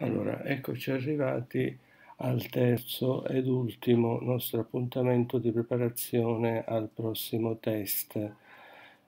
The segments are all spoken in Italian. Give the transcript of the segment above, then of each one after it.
Allora, eccoci arrivati al terzo ed ultimo nostro appuntamento di preparazione al prossimo test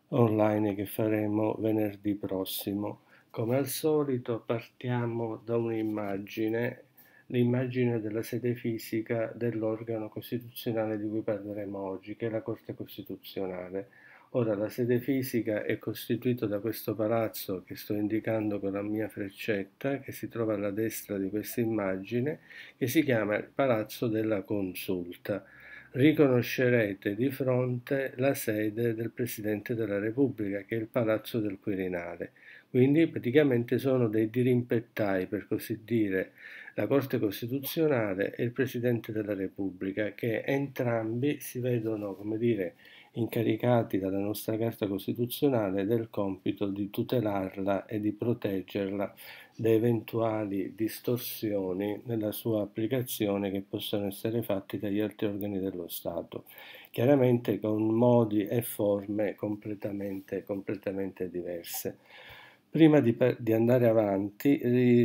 online che faremo venerdì prossimo. Come al solito partiamo da un'immagine, l'immagine della sede fisica dell'organo costituzionale di cui parleremo oggi, che è la Corte Costituzionale. Ora la sede fisica è costituita da questo palazzo che sto indicando con la mia freccetta, che si trova alla destra di questa immagine, che si chiama il Palazzo della Consulta. Riconoscerete di fronte la sede del Presidente della Repubblica, che è il Palazzo del Quirinale. Quindi praticamente sono dei dirimpettai, per così dire, la Corte Costituzionale e il Presidente della Repubblica, che entrambi si vedono, come dire, incaricati dalla nostra Carta Costituzionale del compito di tutelarla e di proteggerla da eventuali distorsioni nella sua applicazione che possono essere fatti dagli altri organi dello Stato, chiaramente con modi e forme completamente, completamente diverse. Prima di, di, andare avanti,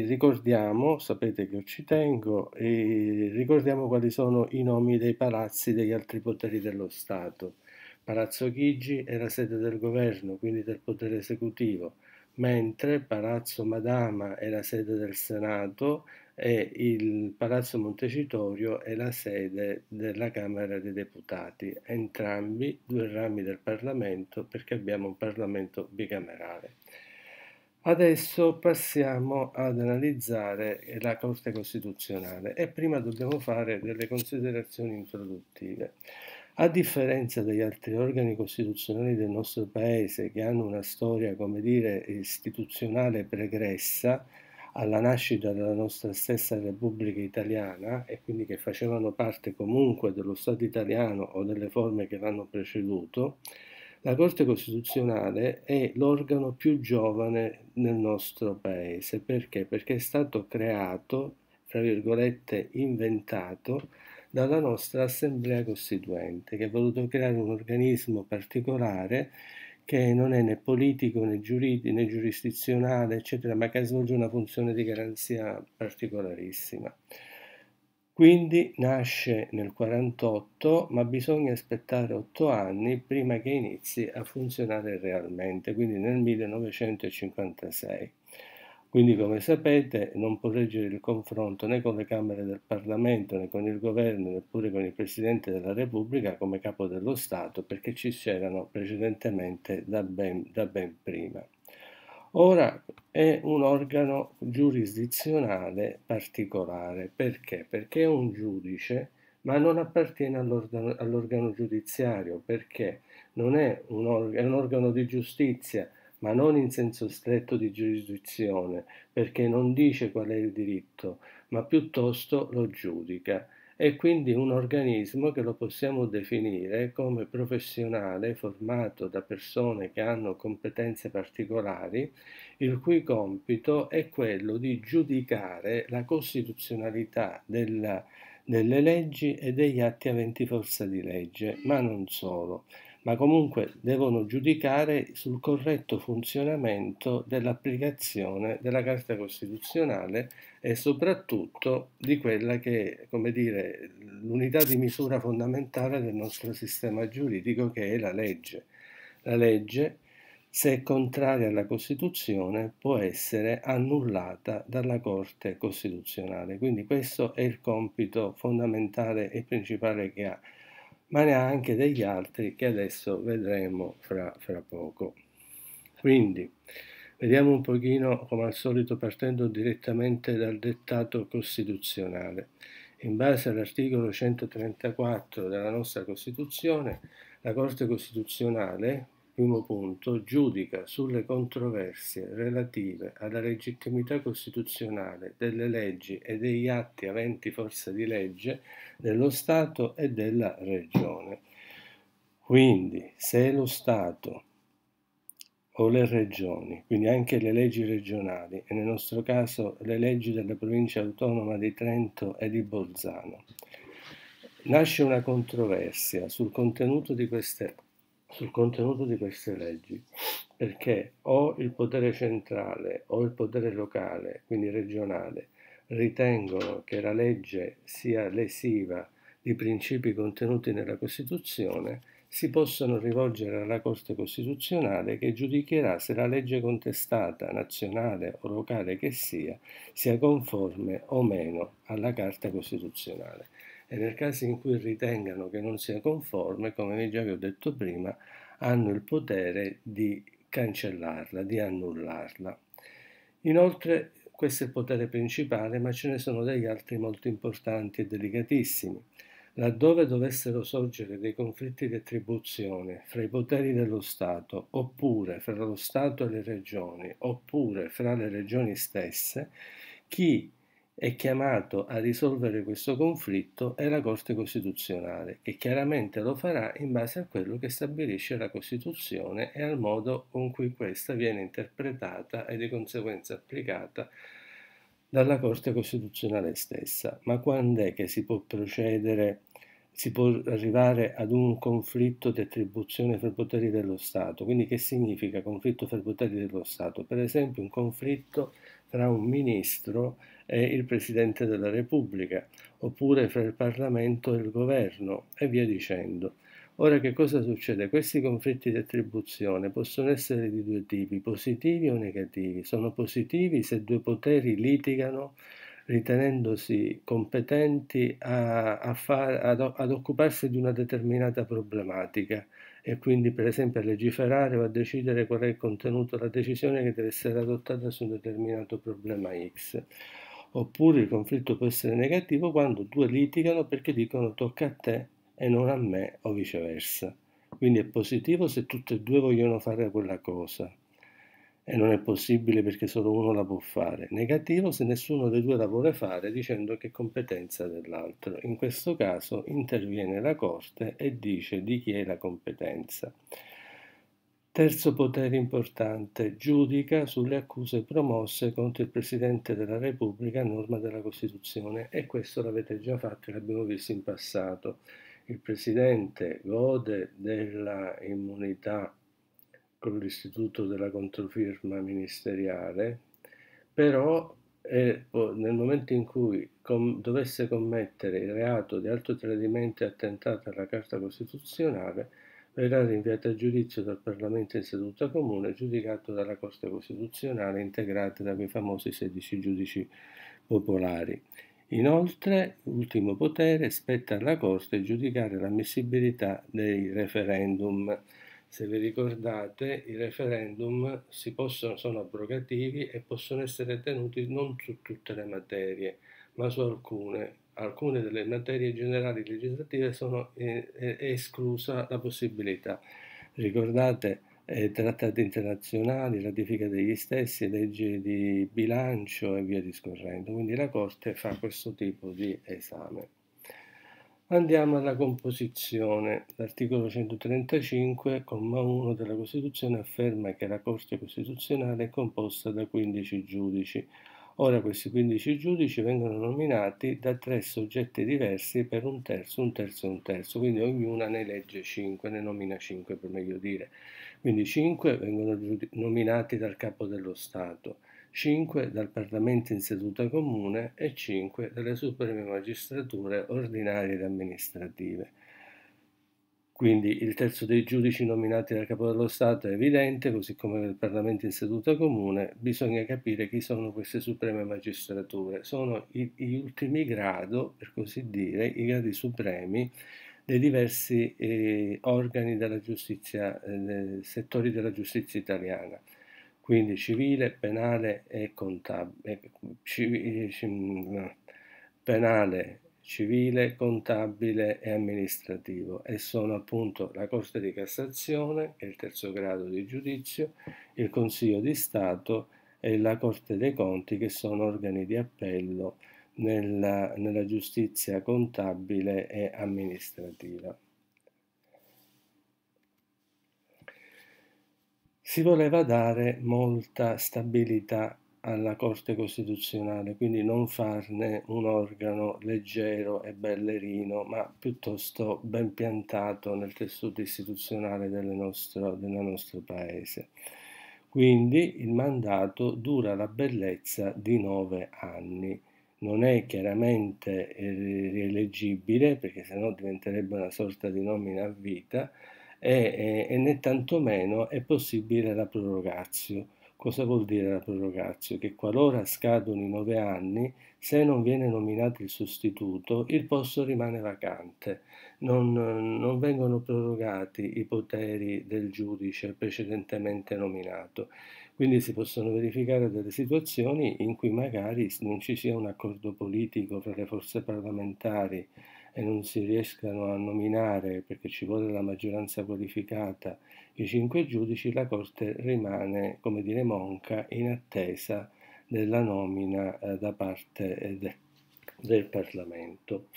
ricordiamo, sapete che ci tengo, ricordiamo quali sono i nomi dei palazzi degli altri poteri dello Stato. Palazzo Chigi è la sede del governo, quindi del potere esecutivo, mentre Palazzo Madama è la sede del Senato e il Palazzo Montecitorio è la sede della Camera dei Deputati, entrambi due rami del Parlamento perché abbiamo un Parlamento bicamerale. Adesso passiamo ad analizzare la Corte Costituzionale e prima dobbiamo fare delle considerazioni introduttive. A differenza degli altri organi costituzionali del nostro Paese, che hanno una storia, come dire, istituzionale pregressa alla nascita della nostra stessa Repubblica Italiana e quindi che facevano parte comunque dello Stato italiano o delle forme che l'hanno preceduto, la Corte Costituzionale è l'organo più giovane nel nostro Paese. Perché? Perché è stato creato, tra virgolette, inventato dalla nostra Assemblea Costituente, che ha voluto creare un organismo particolare che non è né politico né, giuridico, né giurisdizionale, eccetera, ma che svolge una funzione di garanzia particolarissima. Quindi nasce nel 48, ma bisogna aspettare otto anni prima che inizi a funzionare realmente, quindi nel 1956. Quindi, come sapete, non può reggere il confronto né con le Camere del Parlamento, né con il Governo, neppure con il Presidente della Repubblica come Capo dello Stato, perché ci c'erano precedentemente da ben, da ben prima. Ora è un organo giurisdizionale particolare, perché? Perché è un giudice, ma non appartiene all'organo, all'organo giudiziario, perché non è un, organo, è un organo di giustizia, ma non in senso stretto di giurisdizione, perché non dice qual è il diritto, ma piuttosto lo giudica. È quindi un organismo che lo possiamo definire come professionale formato da persone che hanno competenze particolari, il cui compito è quello di giudicare la costituzionalità della delle leggi e degli atti aventi forza di legge, ma non solo ma comunque devono giudicare sul corretto funzionamento dell'applicazione della Carta Costituzionale e soprattutto di quella che è, come dire, l'unità di misura fondamentale del nostro sistema giuridico che è la legge. La legge, se è contraria alla Costituzione, può essere annullata dalla Corte Costituzionale. Quindi questo è il compito fondamentale e principale che ha ma ne ha anche degli altri che adesso vedremo fra, fra poco. Quindi, vediamo un pochino, come al solito, partendo direttamente dal dettato costituzionale. In base all'articolo 134 della nostra Costituzione, la Corte Costituzionale, primo punto, giudica sulle controversie relative alla legittimità costituzionale delle leggi e degli atti aventi forza di legge dello Stato e della Regione. Quindi, se lo Stato o le regioni, quindi anche le leggi regionali, e nel nostro caso le leggi della provincia autonoma di Trento e di Bolzano, nasce una controversia sul contenuto di queste sul contenuto di queste leggi, perché o il potere centrale o il potere locale, quindi regionale, ritengono che la legge sia lesiva di principi contenuti nella Costituzione, si possono rivolgere alla Corte Costituzionale che giudicherà se la legge contestata, nazionale o locale che sia, sia conforme o meno alla Carta Costituzionale e nel caso in cui ritengano che non sia conforme, come già vi ho detto prima, hanno il potere di cancellarla, di annullarla. Inoltre questo è il potere principale, ma ce ne sono degli altri molto importanti e delicatissimi. Laddove dovessero sorgere dei conflitti di attribuzione fra i poteri dello Stato, oppure fra lo Stato e le regioni, oppure fra le regioni stesse, chi e chiamato a risolvere questo conflitto è la Corte Costituzionale, che chiaramente lo farà in base a quello che stabilisce la Costituzione e al modo con cui questa viene interpretata e di conseguenza applicata dalla Corte Costituzionale stessa. Ma quando è che si può procedere, si può arrivare ad un conflitto di attribuzione fra poteri dello Stato? Quindi che significa conflitto fra poteri dello Stato? Per esempio un conflitto tra un ministro e il Presidente della Repubblica, oppure fra il Parlamento e il Governo, e via dicendo. Ora che cosa succede? Questi conflitti di attribuzione possono essere di due tipi, positivi o negativi. Sono positivi se due poteri litigano ritenendosi competenti a, a far, ad, ad occuparsi di una determinata problematica e quindi per esempio a legiferare o a decidere qual è il contenuto della decisione che deve essere adottata su un determinato problema X. Oppure il conflitto può essere negativo quando due litigano perché dicono tocca a te e non a me o viceversa. Quindi è positivo se tutte e due vogliono fare quella cosa e non è possibile perché solo uno la può fare, negativo se nessuno dei due la vuole fare dicendo che è competenza dell'altro. In questo caso interviene la Corte e dice di chi è la competenza. Terzo potere importante, giudica sulle accuse promosse contro il Presidente della Repubblica a norma della Costituzione e questo l'avete già fatto e l'abbiamo visto in passato. Il Presidente gode della immunità con l'istituto della controfirma ministeriale, però eh, nel momento in cui com dovesse commettere il reato di alto tradimento e attentato alla Carta Costituzionale, verrà rinviato a giudizio dal Parlamento in seduta comune, giudicato dalla Corte Costituzionale, integrata da quei famosi 16 giudici popolari. Inoltre, ultimo potere, spetta alla Corte giudicare l'ammissibilità dei referendum se vi ricordate, i referendum possono, sono abrogativi e possono essere tenuti non su tutte le materie, ma su alcune. Alcune delle materie generali legislative sono eh, eh, esclusa la possibilità. Ricordate eh, trattati internazionali, ratifica degli stessi, leggi di bilancio e via discorrendo. Quindi la Corte fa questo tipo di esame. Andiamo alla composizione. L'articolo 135, comma 1 della Costituzione afferma che la Corte Costituzionale è composta da 15 giudici. Ora questi 15 giudici vengono nominati da tre soggetti diversi per un terzo, un terzo e un terzo, quindi ognuna ne legge 5, ne nomina 5 per meglio dire. Quindi 5 vengono nominati dal capo dello Stato. 5 dal Parlamento in seduta comune e 5 dalle supreme magistrature ordinarie ed amministrative. Quindi il terzo dei giudici nominati dal Capo dello Stato è evidente, così come il Parlamento in seduta comune, bisogna capire chi sono queste supreme magistrature. Sono gli ultimi grado, per così dire, i gradi supremi dei diversi eh, organi della giustizia, eh, settori della giustizia italiana quindi civile, penale e contabile, eh, eh, penale, civile, contabile e amministrativo e sono appunto la Corte di Cassazione, che è il terzo grado di giudizio, il Consiglio di Stato e la Corte dei Conti che sono organi di appello nella, nella giustizia contabile e amministrativa. si voleva dare molta stabilità alla Corte Costituzionale, quindi non farne un organo leggero e ballerino, ma piuttosto ben piantato nel tessuto istituzionale del nostro, del nostro paese. Quindi il mandato dura la bellezza di nove anni. Non è chiaramente eh, rieleggibile, perché sennò diventerebbe una sorta di nomina a vita, e, e, e né tantomeno è possibile la prorogatio. Cosa vuol dire la prorogatio? Che qualora scadono i nove anni, se non viene nominato il sostituto, il posto rimane vacante. Non, non, vengono prorogati i poteri del giudice precedentemente nominato. Quindi si possono verificare delle situazioni in cui magari non ci sia un accordo politico fra le forze parlamentari e non si riescano a nominare perché ci vuole la maggioranza qualificata i cinque giudici, la Corte rimane, come dire, monca in attesa della nomina eh, da parte eh, de, del Parlamento.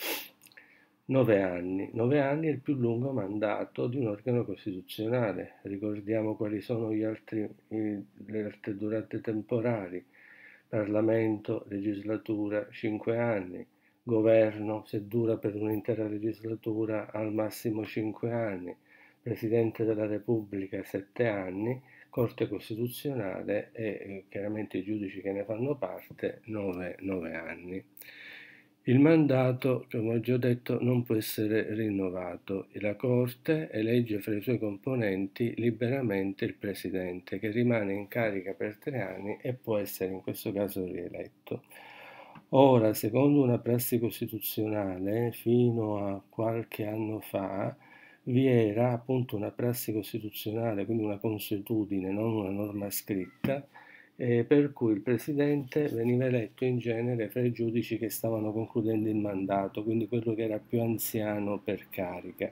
Nove anni. Nove anni è il più lungo mandato di un organo costituzionale. Ricordiamo quali sono altri, le altre durate temporali. Parlamento, legislatura, cinque anni governo, se dura per un'intera legislatura, al massimo 5 anni, Presidente della Repubblica 7 anni, Corte Costituzionale e eh, chiaramente i giudici che ne fanno parte 9, 9 anni. Il mandato, come ho già detto, non può essere rinnovato. La Corte elegge fra i suoi componenti liberamente il Presidente, che rimane in carica per tre anni e può essere in questo caso rieletto. Ora, secondo una prassi costituzionale, fino a qualche anno fa, vi era appunto una prassi costituzionale, quindi una consuetudine, non una norma scritta, eh, per cui il presidente veniva eletto in genere fra i giudici che stavano concludendo il mandato, quindi quello che era più anziano per carica,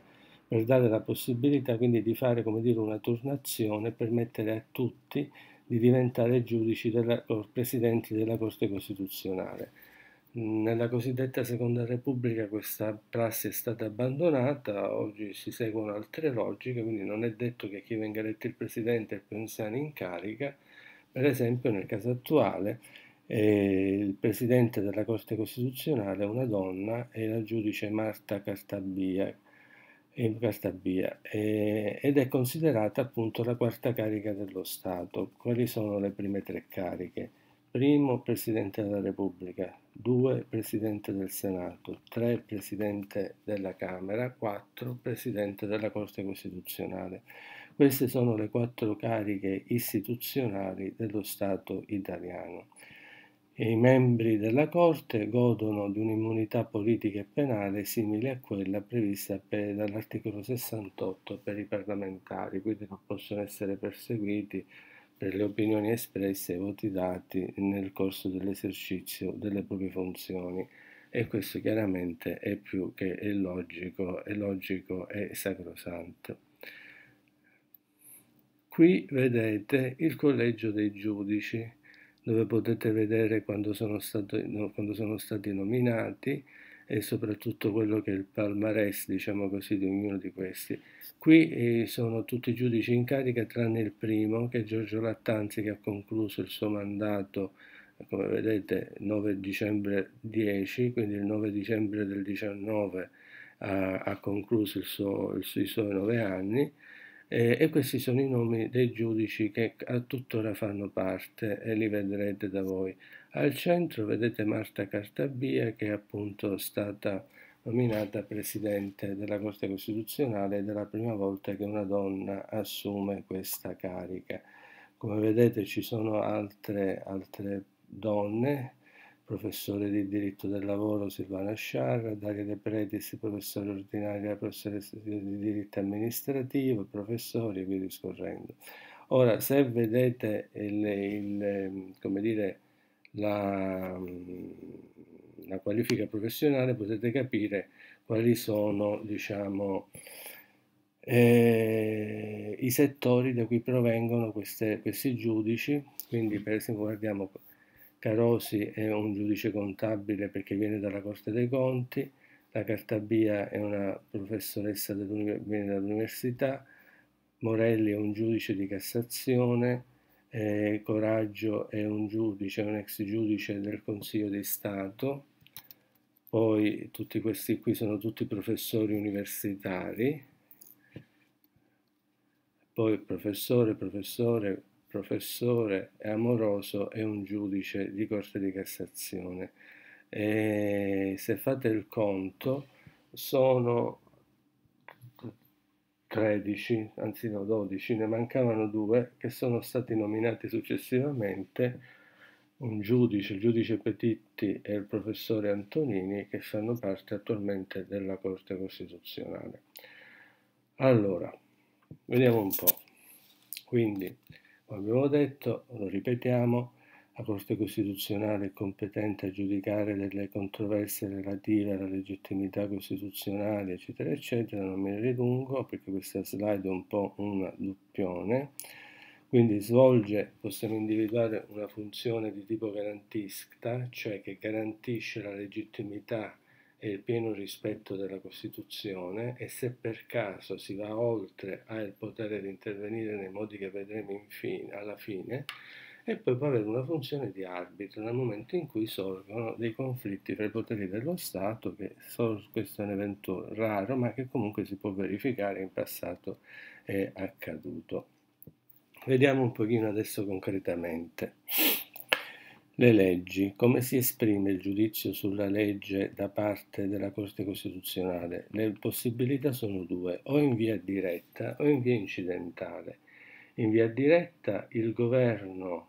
per dare la possibilità quindi di fare come dire, una turnazione e permettere a tutti di diventare giudici della, o presidenti della Corte Costituzionale. Nella cosiddetta Seconda Repubblica questa prassi è stata abbandonata, oggi si seguono altre logiche, quindi non è detto che chi venga eletto il presidente è il anziano in carica, per esempio nel caso attuale eh, il presidente della Corte Costituzionale è una donna e la giudice Marta Cartabia, eh, Cartabia eh, ed è considerata appunto la quarta carica dello Stato. Quali sono le prime tre cariche? Primo Presidente della Repubblica, due Presidente del Senato, tre Presidente della Camera, quattro Presidente della Corte Costituzionale. Queste sono le quattro cariche istituzionali dello Stato italiano. I membri della Corte godono di un'immunità politica e penale simile a quella prevista dall'articolo 68 per i parlamentari, quindi non possono essere perseguiti per le opinioni espresse e voti dati nel corso dell'esercizio delle proprie funzioni e questo chiaramente è più che è logico, è logico e sacrosanto. Qui vedete il collegio dei giudici, dove potete vedere quando sono, stato, quando sono stati nominati, e soprattutto quello che è il palmarès, diciamo così, di ognuno di questi. Qui eh, sono tutti i giudici in carica tranne il primo, che è Giorgio Lattanzi, che ha concluso il suo mandato, come vedete, 9 dicembre 10, quindi il 9 dicembre del 19 ha, ha concluso il suo, il i suoi nove anni, eh, e questi sono i nomi dei giudici che a tuttora fanno parte e li vedrete da voi. Al centro vedete Marta Cartabia che è appunto stata nominata Presidente della Corte Costituzionale ed è la prima volta che una donna assume questa carica. Come vedete ci sono altre, altre donne professore di diritto del lavoro Silvana Sciarra, Daria De Pretis, professore ordinaria, di diritto amministrativo, professori e via discorrendo. Ora, se vedete il, il, ehm, come dire, la, mm, la, qualifica professionale potete capire quali sono diciamo, eh, i settori da cui provengono queste, questi giudici, quindi per esempio guardiamo Carosi è un giudice contabile perché viene dalla Corte dei Conti, la Cartabia è una professoressa viene dall'università, Morelli è un giudice di Cassazione, eh, Coraggio è un giudice, un ex giudice del Consiglio di Stato, poi tutti questi qui sono tutti professori universitari, poi professore, professore, professore e amoroso e un giudice di Corte di Cassazione. E se fate il conto, sono 13, anzi no 12, ne mancavano due che sono stati nominati successivamente, un giudice, il giudice Petitti e il professore Antonini, che fanno parte attualmente della Corte Costituzionale. Allora, vediamo un po'. Quindi, come avevo detto, lo ripetiamo, la Corte Costituzionale è competente a giudicare delle controversie relative alla legittimità costituzionale, eccetera, eccetera, non mi rilungo perché questa slide è un po' un doppione, quindi svolge, possiamo individuare una funzione di tipo garantista, cioè che garantisce la legittimità e il pieno rispetto della Costituzione e se per caso si va oltre al potere di intervenire nei modi che vedremo fine, alla fine e poi può avere una funzione di arbitro nel momento in cui sorgono dei conflitti tra i poteri dello Stato, che questo è un evento raro ma che comunque si può verificare in passato è accaduto. Vediamo un pochino adesso concretamente. Le leggi. Come si esprime il giudizio sulla legge da parte della Corte Costituzionale? Le possibilità sono due, o in via diretta o in via incidentale. In via diretta il governo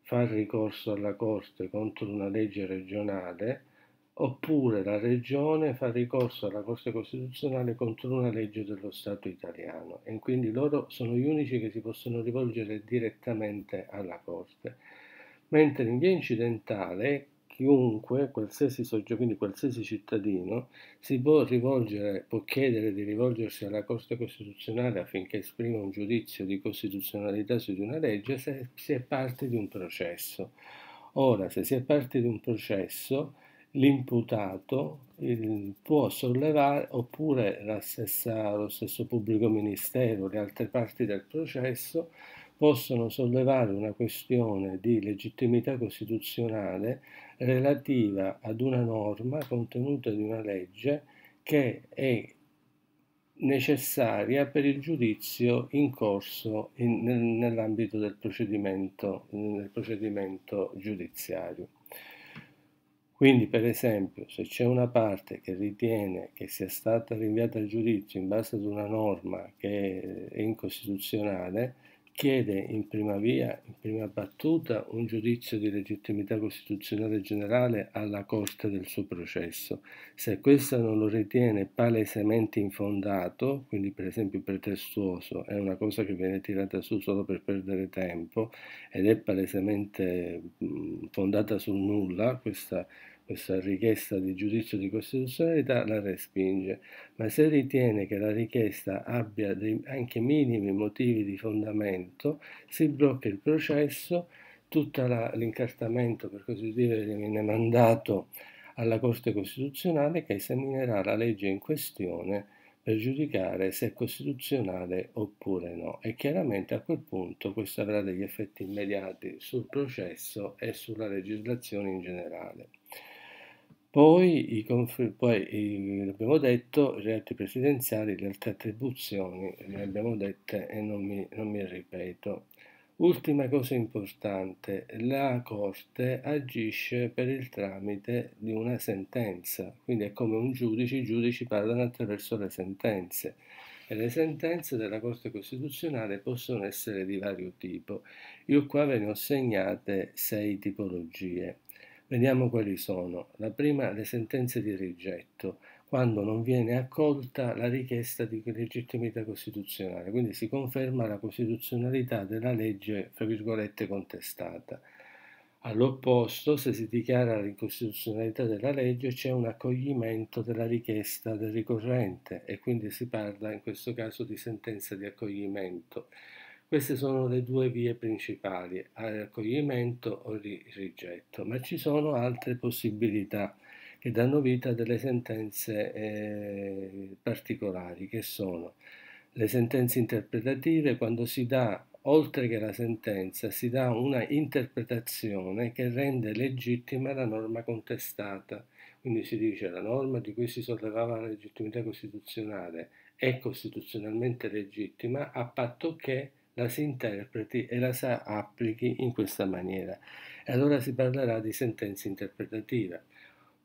fa ricorso alla Corte contro una legge regionale oppure la regione fa ricorso alla Corte Costituzionale contro una legge dello Stato italiano e quindi loro sono gli unici che si possono rivolgere direttamente alla Corte mentre in via incidentale chiunque, qualsiasi soggetto, quindi qualsiasi cittadino, si può rivolgere, può chiedere di rivolgersi alla Corte Costituzionale affinché esprima un giudizio di costituzionalità su di una legge se si è parte di un processo. Ora, se si è parte di un processo, l'imputato può sollevare oppure stessa, lo stesso pubblico ministero, le altre parti del processo, possono sollevare una questione di legittimità costituzionale relativa ad una norma contenuta in una legge che è necessaria per il giudizio in corso nell'ambito del procedimento, nel procedimento giudiziario. Quindi, per esempio, se c'è una parte che ritiene che sia stata rinviata al giudizio in base ad una norma che è incostituzionale, chiede in prima via, in prima battuta, un giudizio di legittimità costituzionale generale alla Corte del suo processo. Se questa non lo ritiene palesemente infondato, quindi per esempio pretestuoso, è una cosa che viene tirata su solo per perdere tempo ed è palesemente fondata sul nulla, questa questa richiesta di giudizio di costituzionalità la respinge, ma se ritiene che la richiesta abbia dei, anche minimi motivi di fondamento, si blocca il processo, tutto l'incartamento, per così dire, viene mandato alla Corte Costituzionale che esaminerà la legge in questione per giudicare se è costituzionale oppure no e chiaramente a quel punto questo avrà degli effetti immediati sul processo e sulla legislazione in generale. Poi, i conf- poi i, abbiamo detto, i reati presidenziali, le altre attribuzioni, le abbiamo dette e non mi, non mi ripeto. Ultima cosa importante, la Corte agisce per il tramite di una sentenza, quindi è come un giudice, i giudici parlano attraverso le sentenze e le sentenze della Corte Costituzionale possono essere di vario tipo. Io qua ve ne ho segnate sei tipologie. Vediamo quali sono. La prima, le sentenze di rigetto, quando non viene accolta la richiesta di legittimità costituzionale, quindi si conferma la costituzionalità della legge, fra virgolette, contestata. All'opposto, se si dichiara l'incostituzionalità della legge, c'è un accoglimento della richiesta del ricorrente e quindi si parla in questo caso di sentenza di accoglimento. Queste sono le due vie principali, accoglimento o rigetto, ma ci sono altre possibilità che danno vita a delle sentenze eh, particolari, che sono le sentenze interpretative, quando si dà, oltre che la sentenza, si dà una interpretazione che rende legittima la norma contestata. Quindi si dice la norma di cui si sollevava la legittimità costituzionale è costituzionalmente legittima a patto che la si interpreti e la si applichi in questa maniera. E allora si parlerà di sentenza interpretativa.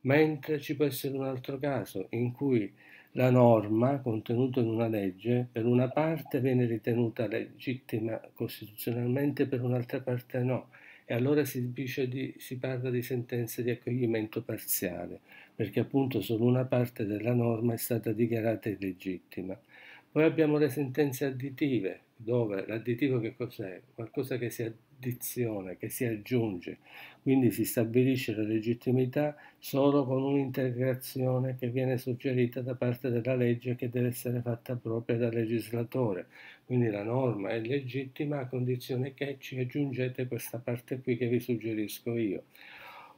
Mentre ci può essere un altro caso in cui la norma contenuta in una legge per una parte viene ritenuta legittima costituzionalmente, per un'altra parte no. E allora si, di, si parla di sentenza di accoglimento parziale, perché appunto solo una parte della norma è stata dichiarata illegittima. Poi abbiamo le sentenze additive, dove l'additivo che cos'è? Qualcosa che si addiziona, che si aggiunge, quindi si stabilisce la legittimità solo con un'integrazione che viene suggerita da parte della legge che deve essere fatta propria dal legislatore. Quindi la norma è legittima a condizione che ci aggiungete questa parte qui che vi suggerisco io.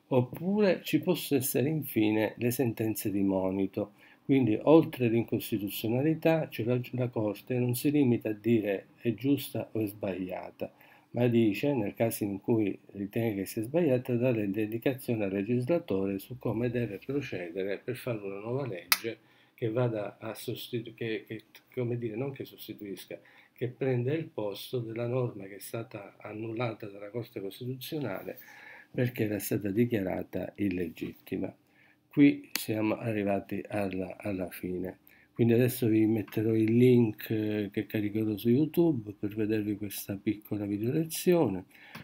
Oppure ci possono essere infine le sentenze di monito quindi, oltre l'incostituzionalità, la Corte non si limita a dire è giusta o è sbagliata, ma dice, nel caso in cui ritenga che sia sbagliata, dare indicazione al legislatore su come deve procedere per fare una nuova legge che vada a sostituire, che, che dire, non che sostituisca, che prenda il posto della norma che è stata annullata dalla Corte Costituzionale perché era stata dichiarata illegittima qui siamo arrivati alla, alla fine quindi adesso vi metterò il link eh, che caricherò su YouTube per vedervi questa piccola video lezione,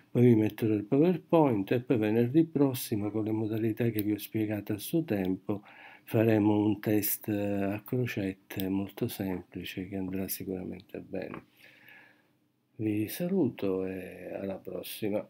poi vi metterò il PowerPoint e poi venerdì prossimo con le modalità che vi ho spiegato a suo tempo faremo un test eh, a crocette molto semplice che andrà sicuramente bene. Vi saluto e alla prossima.